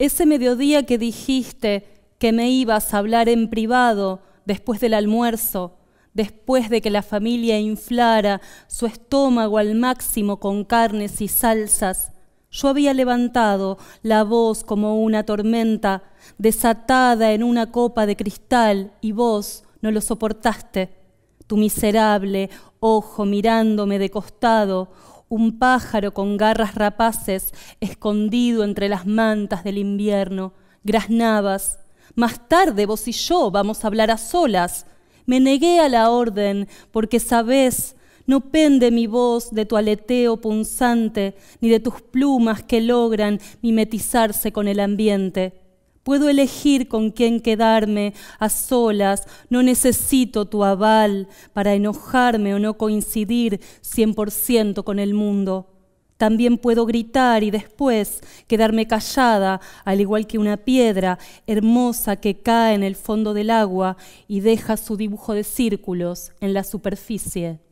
Ese mediodía que dijiste que me ibas a hablar en privado después del almuerzo, después de que la familia inflara su estómago al máximo con carnes y salsas, yo había levantado la voz como una tormenta, desatada en una copa de cristal, y vos no lo soportaste. Tu miserable ojo mirándome de costado, un pájaro con garras rapaces, escondido entre las mantas del invierno, graznabas. Más tarde vos y yo vamos a hablar a solas. Me negué a la orden, porque sabés, no pende mi voz de tu aleteo punzante, ni de tus plumas que logran mimetizarse con el ambiente. Puedo elegir con quién quedarme a solas. No necesito tu aval para enojarme o no coincidir 100% con el mundo. También puedo gritar y después quedarme callada, al igual que una piedra hermosa que cae en el fondo del agua y deja su dibujo de círculos en la superficie.